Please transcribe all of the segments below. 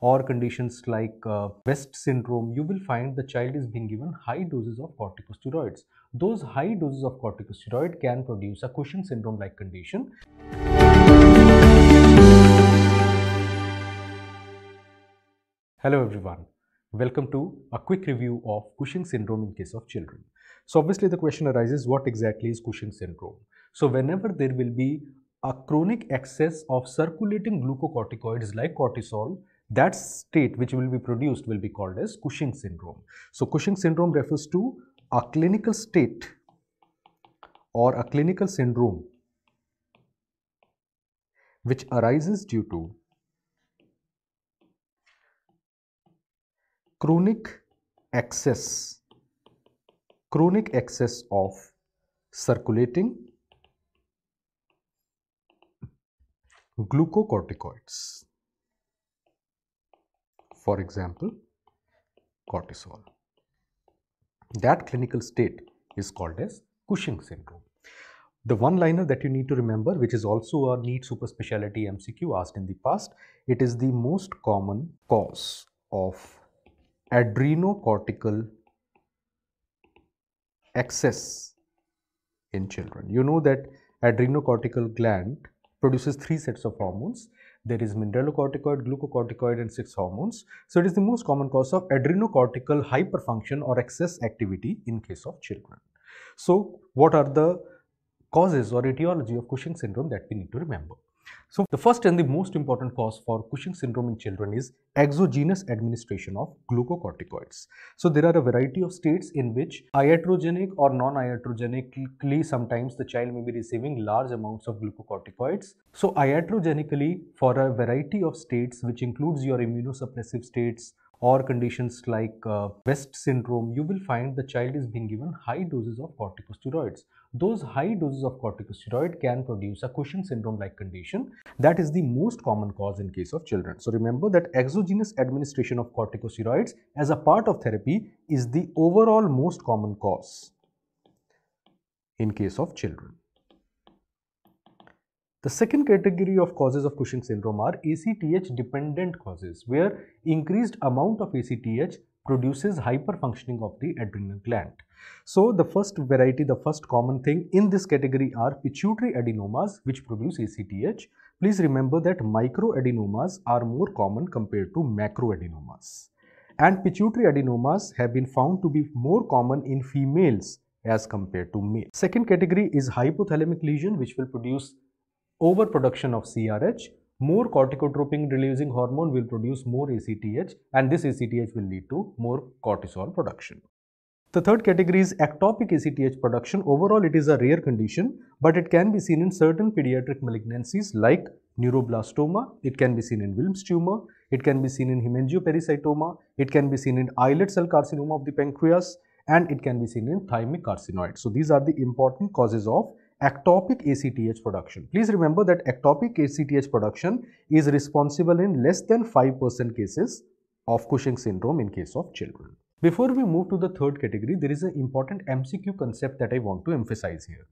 or conditions like uh, West syndrome, you will find the child is being given high doses of corticosteroids. Those high doses of corticosteroid can produce a Cushing syndrome like condition. Hello everyone, welcome to a quick review of Cushing syndrome in case of children. So obviously the question arises what exactly is Cushing syndrome? So whenever there will be a chronic excess of circulating glucocorticoids like cortisol that state which will be produced will be called as Cushing syndrome. So, Cushing syndrome refers to a clinical state or a clinical syndrome which arises due to chronic excess chronic excess of circulating glucocorticoids for example cortisol. That clinical state is called as Cushing syndrome. The one liner that you need to remember which is also a neat super speciality MCQ asked in the past, it is the most common cause of adrenocortical excess in children. You know that adrenocortical gland produces three sets of hormones there is mineralocorticoid, glucocorticoid and 6 hormones. So it is the most common cause of adrenocortical hyperfunction or excess activity in case of children. So what are the causes or etiology of Cushing syndrome that we need to remember? So the first and the most important cause for Cushing syndrome in children is exogenous administration of glucocorticoids. So there are a variety of states in which iatrogenic or non-iatrogenically sometimes the child may be receiving large amounts of glucocorticoids. So iatrogenically for a variety of states which includes your immunosuppressive states, or conditions like uh, West syndrome, you will find the child is being given high doses of corticosteroids those high doses of corticosteroid can produce a Cushing syndrome like condition that is the most common cause in case of children. So remember that exogenous administration of corticosteroids as a part of therapy is the overall most common cause in case of children. The second category of causes of Cushing syndrome are ACTH dependent causes where increased amount of ACTH produces hyperfunctioning of the adrenal gland. So the first variety, the first common thing in this category are pituitary adenomas which produce ACTH. Please remember that microadenomas are more common compared to macroadenomas. And pituitary adenomas have been found to be more common in females as compared to males. Second category is hypothalamic lesion which will produce overproduction of CRH more corticotropin releasing hormone will produce more ACTH and this ACTH will lead to more cortisol production. The third category is ectopic ACTH production. Overall, it is a rare condition, but it can be seen in certain pediatric malignancies like neuroblastoma, it can be seen in Wilms tumor, it can be seen in hemangiopericytoma. it can be seen in islet cell carcinoma of the pancreas, and it can be seen in thymic carcinoid. So, these are the important causes of ectopic ACTH production. Please remember that ectopic ACTH production is responsible in less than 5% cases of Cushing syndrome in case of children. Before we move to the third category, there is an important MCQ concept that I want to emphasize here.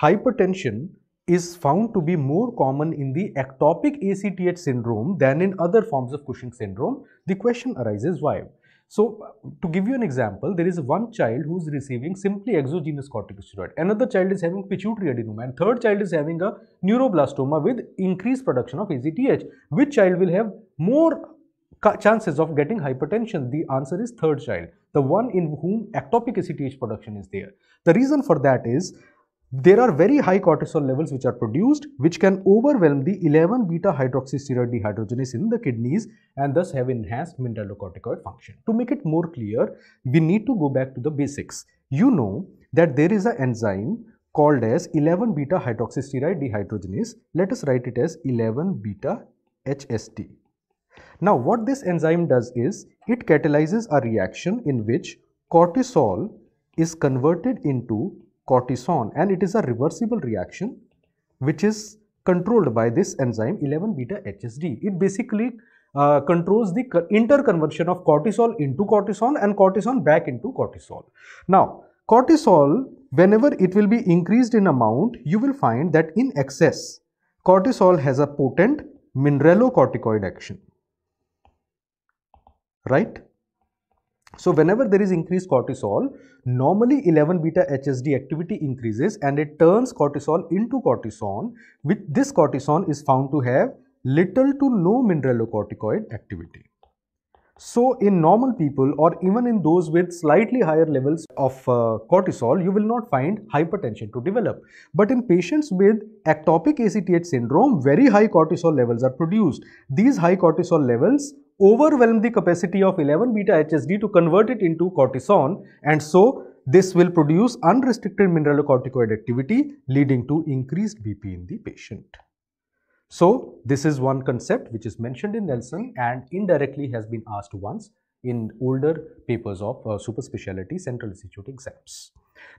Hypertension is found to be more common in the ectopic ACTH syndrome than in other forms of Cushing syndrome. The question arises why? So to give you an example, there is one child who is receiving simply exogenous corticosteroid, another child is having pituitary adenoma, and third child is having a neuroblastoma with increased production of ACTH. Which child will have more chances of getting hypertension? The answer is third child, the one in whom ectopic ACTH production is there. The reason for that is there are very high cortisol levels which are produced which can overwhelm the 11 beta hydroxysteroid dehydrogenase in the kidneys and thus have enhanced mineralocorticoid function. To make it more clear, we need to go back to the basics. You know that there is an enzyme called as 11 beta hydroxysteroid dehydrogenase. Let us write it as 11 beta HST. Now what this enzyme does is it catalyzes a reaction in which cortisol is converted into cortisone and it is a reversible reaction which is controlled by this enzyme 11 beta HSD. It basically uh, controls the interconversion of cortisol into cortisone and cortisone back into cortisol. Now, cortisol, whenever it will be increased in amount, you will find that in excess, cortisol has a potent mineralocorticoid action, right? So whenever there is increased cortisol, normally 11 beta HSD activity increases and it turns cortisol into cortisone which this cortisone is found to have little to no mineralocorticoid activity. So in normal people or even in those with slightly higher levels of uh, cortisol, you will not find hypertension to develop. But in patients with ectopic ACTH syndrome, very high cortisol levels are produced. These high cortisol levels overwhelm the capacity of 11 beta HSD to convert it into cortisone and so this will produce unrestricted mineralocorticoid activity leading to increased BP in the patient. So this is one concept which is mentioned in Nelson and indirectly has been asked once in older papers of uh, super speciality central institute exams.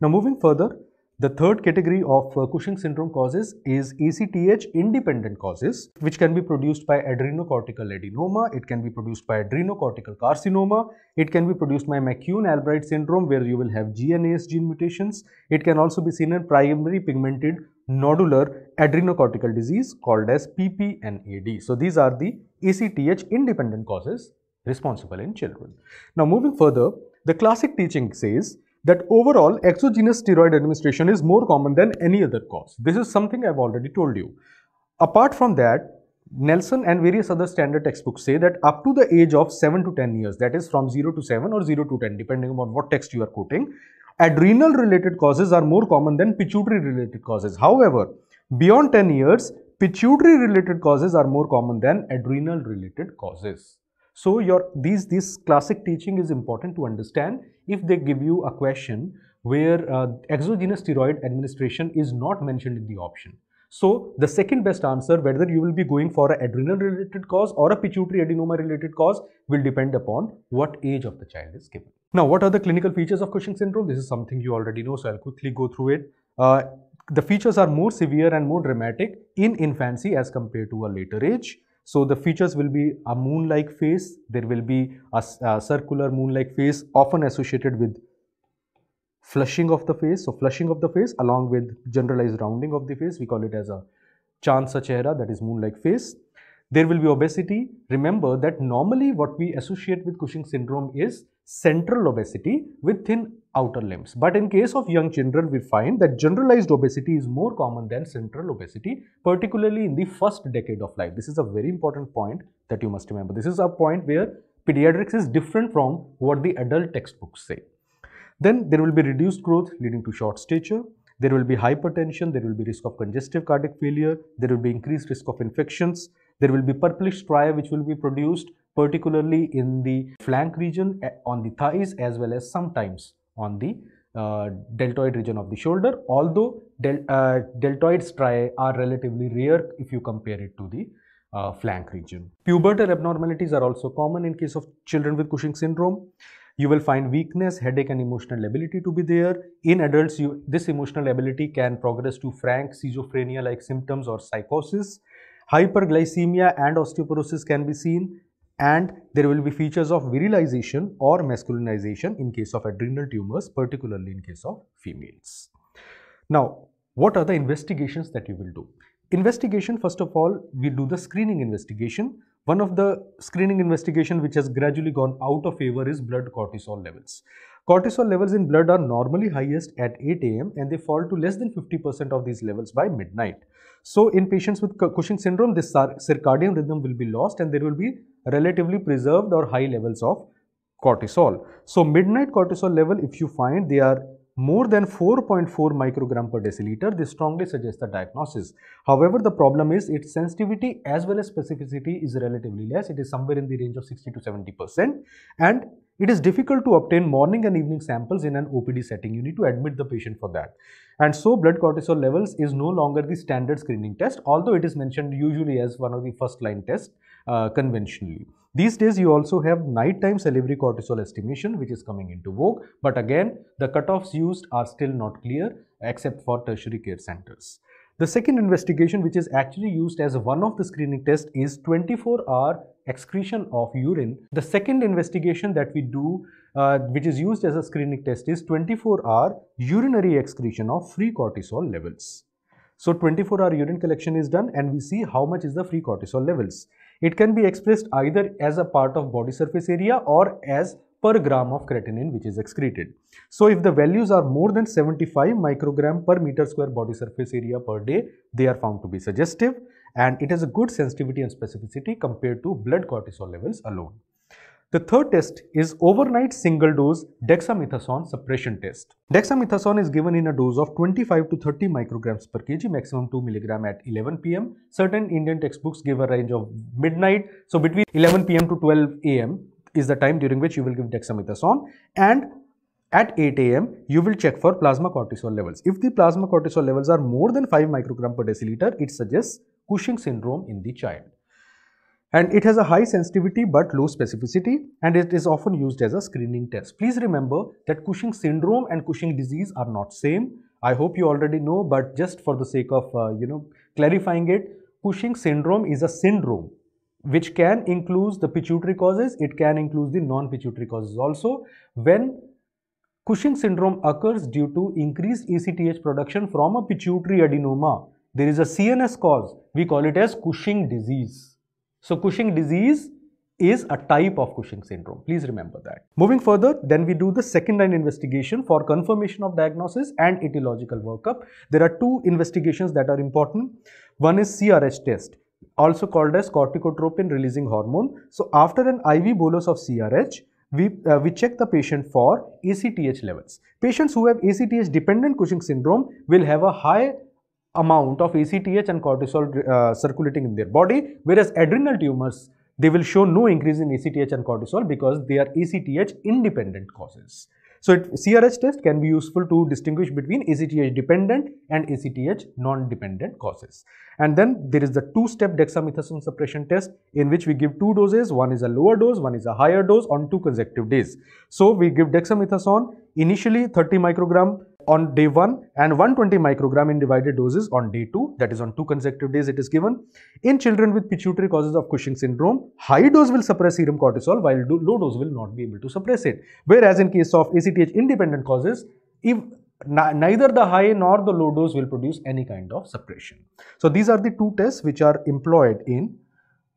Now moving further, the third category of uh, Cushing syndrome causes is ACTH independent causes, which can be produced by adrenocortical adenoma, it can be produced by adrenocortical carcinoma, it can be produced by McCune-Albright syndrome where you will have GNAS gene mutations. It can also be seen in primary pigmented nodular adrenocortical disease called as PPNAD. So these are the ACTH independent causes responsible in children. Now moving further, the classic teaching says that overall exogenous steroid administration is more common than any other cause. This is something I've already told you. Apart from that, Nelson and various other standard textbooks say that up to the age of 7 to 10 years, that is from 0 to 7 or 0 to 10, depending on what text you are quoting, adrenal related causes are more common than pituitary related causes. However, beyond 10 years, pituitary related causes are more common than adrenal related causes. So your these this classic teaching is important to understand if they give you a question where uh, exogenous steroid administration is not mentioned in the option. So the second best answer whether you will be going for an adrenal related cause or a pituitary adenoma related cause will depend upon what age of the child is given. Now what are the clinical features of Cushing syndrome? This is something you already know so I'll quickly go through it. Uh, the features are more severe and more dramatic in infancy as compared to a later age. So the features will be a moon-like face, there will be a, a circular moon-like face often associated with flushing of the face. So flushing of the face along with generalized rounding of the face, we call it as a chansa chehra that is moon-like face. There will be obesity. Remember that normally what we associate with Cushing syndrome is central obesity with thin outer limbs. But in case of young children, we find that generalized obesity is more common than central obesity, particularly in the first decade of life. This is a very important point that you must remember. This is a point where pediatrics is different from what the adult textbooks say. Then there will be reduced growth leading to short stature. There will be hypertension, there will be risk of congestive cardiac failure, there will be increased risk of infections, there will be purplish stria which will be produced particularly in the flank region eh, on the thighs as well as sometimes on the uh, deltoid region of the shoulder although del uh, deltoid striae are relatively rare if you compare it to the uh, flank region. Pubertal abnormalities are also common in case of children with Cushing syndrome. You will find weakness, headache and emotional ability to be there. In adults, you, this emotional ability can progress to frank schizophrenia like symptoms or psychosis. Hyperglycemia and osteoporosis can be seen and there will be features of virilization or masculinization in case of adrenal tumors, particularly in case of females. Now, what are the investigations that you will do? Investigation, first of all, we do the screening investigation one of the screening investigation which has gradually gone out of favor is blood cortisol levels. Cortisol levels in blood are normally highest at 8 am and they fall to less than 50% of these levels by midnight. So in patients with Cushing syndrome, this circadian rhythm will be lost and there will be relatively preserved or high levels of cortisol. So midnight cortisol level, if you find they are more than 4.4 microgram per deciliter, this strongly suggests the diagnosis. However, the problem is its sensitivity as well as specificity is relatively less. It is somewhere in the range of 60 to 70 percent and it is difficult to obtain morning and evening samples in an OPD setting. You need to admit the patient for that. And so blood cortisol levels is no longer the standard screening test, although it is mentioned usually as one of the first line tests uh, conventionally. These days you also have nighttime salivary cortisol estimation which is coming into vogue but again the cutoffs used are still not clear except for tertiary care centers. The second investigation which is actually used as one of the screening tests is 24 hour excretion of urine. The second investigation that we do uh, which is used as a screening test is 24 hour urinary excretion of free cortisol levels. So 24 hour urine collection is done and we see how much is the free cortisol levels. It can be expressed either as a part of body surface area or as per gram of creatinine which is excreted. So if the values are more than 75 microgram per meter square body surface area per day, they are found to be suggestive and it has a good sensitivity and specificity compared to blood cortisol levels alone. The third test is overnight single dose dexamethasone suppression test. Dexamethasone is given in a dose of 25 to 30 micrograms per kg, maximum 2 milligram at 11 pm. Certain Indian textbooks give a range of midnight, so between 11 pm to 12 am is the time during which you will give dexamethasone and at 8 am you will check for plasma cortisol levels. If the plasma cortisol levels are more than 5 microgram per deciliter, it suggests Cushing syndrome in the child and it has a high sensitivity but low specificity and it is often used as a screening test. Please remember that Cushing syndrome and Cushing disease are not same. I hope you already know but just for the sake of uh, you know clarifying it, Cushing syndrome is a syndrome which can include the pituitary causes, it can include the non-pituitary causes also. When Cushing syndrome occurs due to increased ACTH production from a pituitary adenoma, there is a CNS cause, we call it as Cushing disease. So Cushing disease is a type of Cushing syndrome. Please remember that. Moving further, then we do the second line investigation for confirmation of diagnosis and etiological workup. There are two investigations that are important. One is CRH test, also called as corticotropin releasing hormone. So after an IV bolus of CRH, we, uh, we check the patient for ACTH levels. Patients who have ACTH dependent Cushing syndrome will have a high amount of ACTH and cortisol uh, circulating in their body, whereas adrenal tumors, they will show no increase in ACTH and cortisol because they are ACTH independent causes. So, it, CRH test can be useful to distinguish between ACTH dependent and ACTH non-dependent causes. And then there is the two-step dexamethasone suppression test in which we give two doses, one is a lower dose, one is a higher dose on two consecutive days. So, we give dexamethasone initially 30 microgram on day 1 and 120 microgram in divided doses on day 2 that is on two consecutive days it is given. In children with pituitary causes of Cushing syndrome, high dose will suppress serum cortisol while do low dose will not be able to suppress it. Whereas in case of ACTH independent causes, if neither the high nor the low dose will produce any kind of suppression. So these are the two tests which are employed in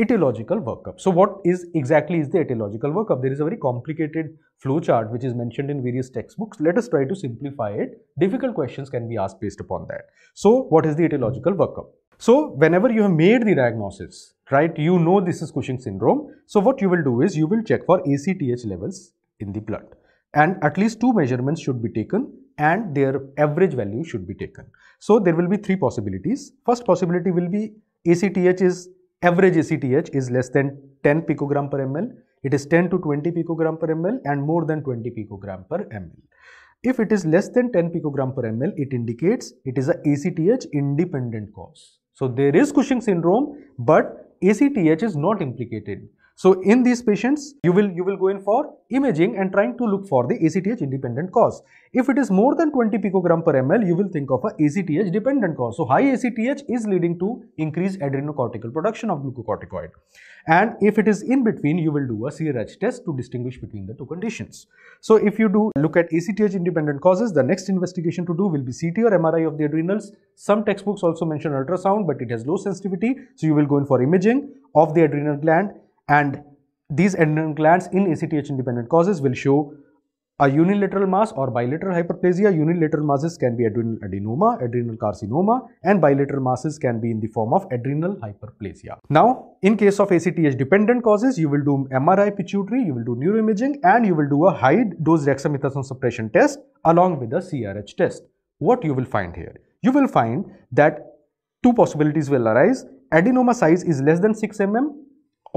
etiological workup. So what is exactly is the etiological workup? There is a very complicated flow chart which is mentioned in various textbooks. Let us try to simplify it. Difficult questions can be asked based upon that. So what is the etiological workup? So whenever you have made the diagnosis, right, you know this is Cushing syndrome. So what you will do is you will check for ACTH levels in the blood and at least two measurements should be taken and their average value should be taken. So there will be three possibilities. First possibility will be ACTH is average ACTH is less than 10 picogram per ml, it is 10 to 20 picogram per ml and more than 20 picogram per ml. If it is less than 10 picogram per ml, it indicates it is a ACTH independent cause. So there is Cushing syndrome, but ACTH is not implicated. So in these patients, you will, you will go in for imaging and trying to look for the ACTH independent cause. If it is more than 20 picogram per ml, you will think of a ACTH dependent cause. So high ACTH is leading to increased adrenocortical production of glucocorticoid. And if it is in between, you will do a CRH test to distinguish between the two conditions. So if you do look at ACTH independent causes, the next investigation to do will be CT or MRI of the adrenals. Some textbooks also mention ultrasound, but it has low sensitivity. So you will go in for imaging of the adrenal gland and these endocrine glands in ACTH independent causes will show a unilateral mass or bilateral hyperplasia. Unilateral masses can be adrenal adenoma, adrenal carcinoma and bilateral masses can be in the form of adrenal hyperplasia. Now, in case of ACTH dependent causes, you will do MRI pituitary, you will do neuroimaging and you will do a high dose dexamethasone suppression test along with a CRH test. What you will find here? You will find that two possibilities will arise. Adenoma size is less than 6 mm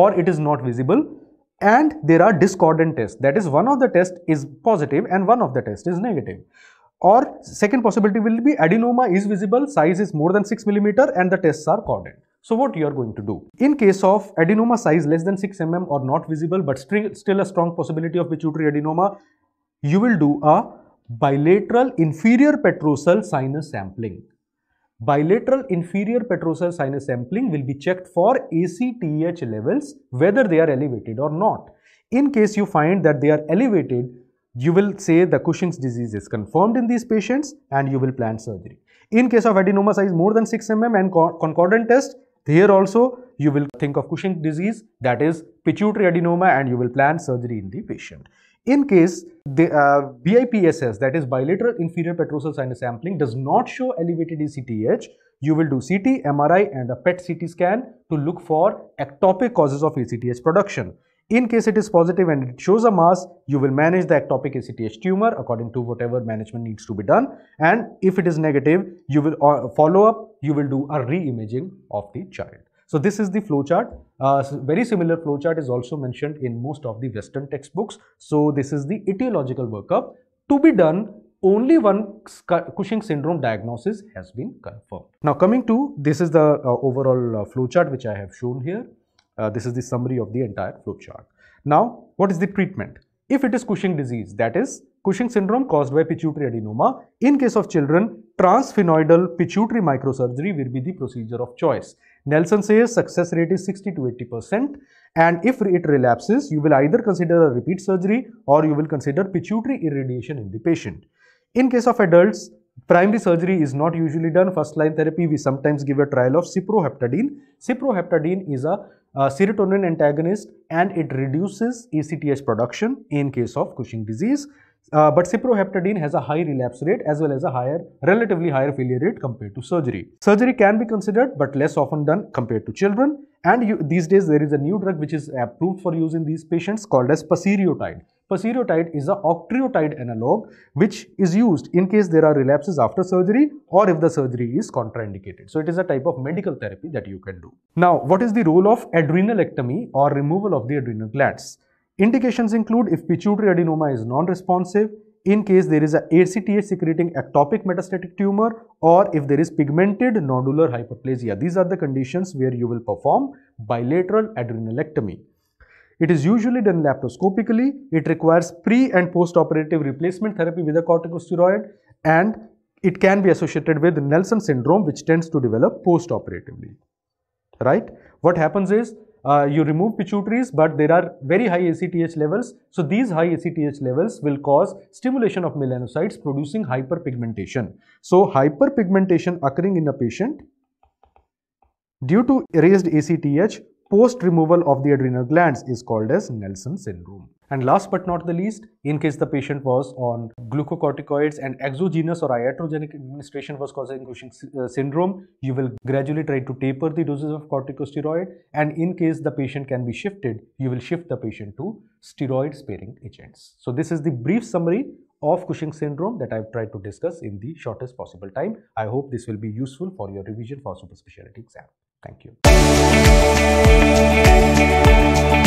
or it is not visible and there are discordant tests that is one of the test is positive and one of the test is negative or second possibility will be adenoma is visible size is more than 6 millimeter and the tests are cordant so what you are going to do? In case of adenoma size less than 6 mm or not visible but still a strong possibility of pituitary adenoma, you will do a bilateral inferior petrosal sinus sampling. Bilateral inferior petrosal sinus sampling will be checked for ACTH levels whether they are elevated or not. In case you find that they are elevated, you will say the Cushing's disease is confirmed in these patients and you will plan surgery. In case of adenoma size more than 6 mm and concordant test, here also you will think of Cushing's disease that is pituitary adenoma and you will plan surgery in the patient. In case the uh, BIPSS, that is bilateral inferior petrosal sinus sampling, does not show elevated eCTH, you will do CT, MRI and a PET CT scan to look for ectopic causes of eCTH production. In case it is positive and it shows a mass, you will manage the ectopic ACTH tumor according to whatever management needs to be done. And if it is negative, you will uh, follow up, you will do a re-imaging of the child. So this is the flowchart. Uh, very similar flowchart is also mentioned in most of the Western textbooks. So this is the etiological workup. To be done, only one Cushing syndrome diagnosis has been confirmed. Now coming to, this is the uh, overall uh, flowchart which I have shown here. Uh, this is the summary of the entire flowchart. Now, what is the treatment? If it is Cushing disease, that is Cushing syndrome caused by pituitary adenoma, in case of children, transphenoidal pituitary microsurgery will be the procedure of choice. Nelson says success rate is 60 to 80% and if it relapses, you will either consider a repeat surgery or you will consider pituitary irradiation in the patient. In case of adults, primary surgery is not usually done. First line therapy, we sometimes give a trial of ciproheptadine. Ciproheptadine is a serotonin antagonist and it reduces ACTH production in case of Cushing disease. Uh, but ciproheptadine has a high relapse rate as well as a higher, relatively higher failure rate compared to surgery. Surgery can be considered but less often done compared to children. And you, these days there is a new drug which is approved for use in these patients called as pasireotide. Pasireotide is a octreotide analog which is used in case there are relapses after surgery or if the surgery is contraindicated. So it is a type of medical therapy that you can do. Now what is the role of adrenalectomy or removal of the adrenal glands? Indications include if pituitary adenoma is non-responsive, in case there is a ACTH secreting ectopic metastatic tumor or if there is pigmented nodular hyperplasia. These are the conditions where you will perform bilateral adrenalectomy. It is usually done laparoscopically. It requires pre and post-operative replacement therapy with a corticosteroid and it can be associated with Nelson syndrome which tends to develop post-operatively. Right? What happens is uh, you remove pituitaries, but there are very high ACTH levels. So these high ACTH levels will cause stimulation of melanocytes producing hyperpigmentation. So hyperpigmentation occurring in a patient due to erased ACTH post removal of the adrenal glands is called as Nelson syndrome. And last but not the least, in case the patient was on glucocorticoids and exogenous or iatrogenic administration was causing Cushing uh, syndrome, you will gradually try to taper the doses of corticosteroid. And in case the patient can be shifted, you will shift the patient to steroid sparing agents. So this is the brief summary of Cushing syndrome that I've tried to discuss in the shortest possible time. I hope this will be useful for your revision for super specialty exam. Thank you.